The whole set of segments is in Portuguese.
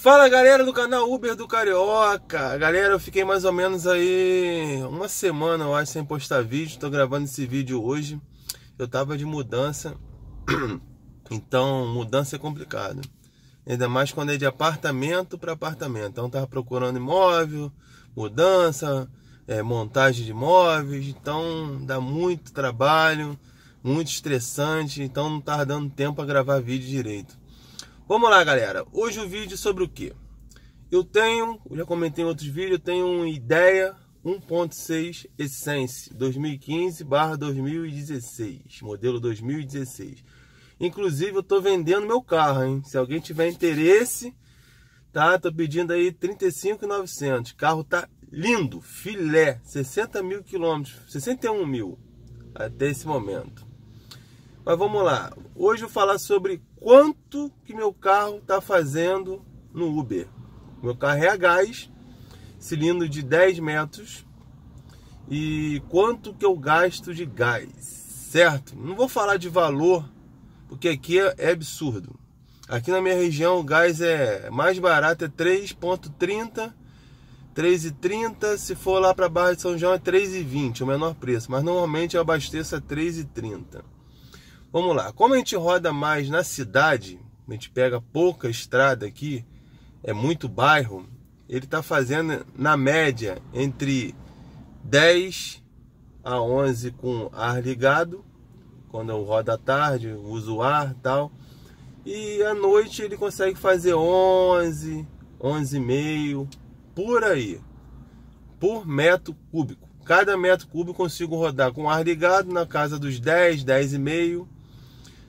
Fala galera do canal Uber do Carioca Galera, eu fiquei mais ou menos aí uma semana eu acho sem postar vídeo Tô gravando esse vídeo hoje Eu tava de mudança Então mudança é complicado Ainda mais quando é de apartamento para apartamento Então tava procurando imóvel, mudança, é, montagem de imóveis Então dá muito trabalho, muito estressante Então não tava dando tempo a gravar vídeo direito Vamos lá, galera. Hoje o vídeo é sobre o que? Eu tenho, eu já comentei em outros vídeos, eu tenho um Ideia 1.6 Essence 2015/2016, modelo 2016. Inclusive, eu tô vendendo meu carro, hein? Se alguém tiver interesse, tá? Tô pedindo aí 35.900. Carro tá lindo, filé, 60 mil quilômetros, 61 mil até esse momento. Mas vamos lá. Hoje eu vou falar sobre quanto que meu carro está fazendo no Uber. Meu carro é a gás, cilindro de 10 metros. E quanto que eu gasto de gás, certo? Não vou falar de valor, porque aqui é, é absurdo. Aqui na minha região o gás é mais barato, é 3,30, 3,30. Se for lá para a Barra de São João é 3,20, o menor preço. Mas normalmente eu abasteço a 3,30. Vamos lá. Como a gente roda mais na cidade, a gente pega pouca estrada aqui, é muito bairro, ele está fazendo na média entre 10 a 11 com ar ligado, quando eu rodo à tarde, uso ar tal. E à noite ele consegue fazer 11, 11 e meio por aí, por metro cúbico. Cada metro cúbico consigo rodar com ar ligado na casa dos 10, 10 e meio.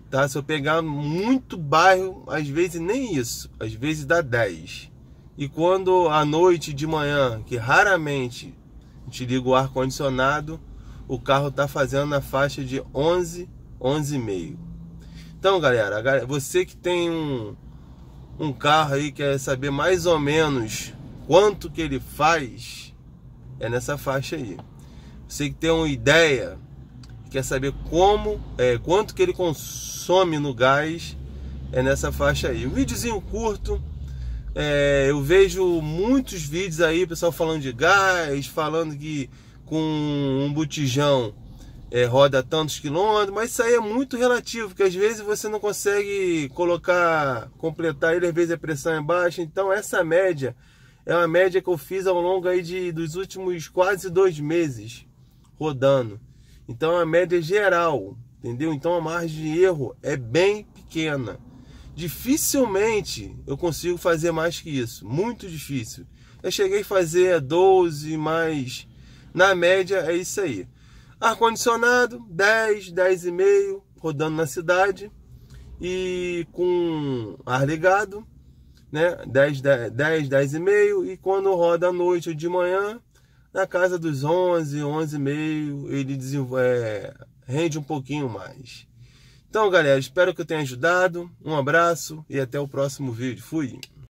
Tá? Se eu pegar muito bairro, às vezes nem isso, às vezes dá 10. E quando à noite de manhã, que raramente a gente liga o ar condicionado, o carro tá fazendo na faixa de 11, 11,5. Então, galera, você que tem um um carro aí quer saber mais ou menos quanto que ele faz, é nessa faixa aí. Você que tem uma ideia, quer saber como, é, quanto que ele consome no gás, é nessa faixa aí. Um videozinho curto, é, eu vejo muitos vídeos aí, pessoal falando de gás, falando que com um botijão é, roda tantos quilômetros, mas isso aí é muito relativo, porque às vezes você não consegue colocar, completar ele, às vezes a pressão é baixa, então essa média é uma média que eu fiz ao longo aí de, dos últimos quase dois meses rodando. Então a média é geral, entendeu? Então a margem de erro é bem pequena. Dificilmente eu consigo fazer mais que isso, muito difícil. Eu cheguei a fazer 12, mas na média é isso aí. Ar-condicionado, 10, 10,5, rodando na cidade e com ar ligado, né? 10, 10, 10, 10 e meio. E quando roda à noite ou de manhã, na casa dos 11, 11 e meio, ele é, rende um pouquinho mais. Então, galera, espero que eu tenha ajudado. Um abraço e até o próximo vídeo. Fui!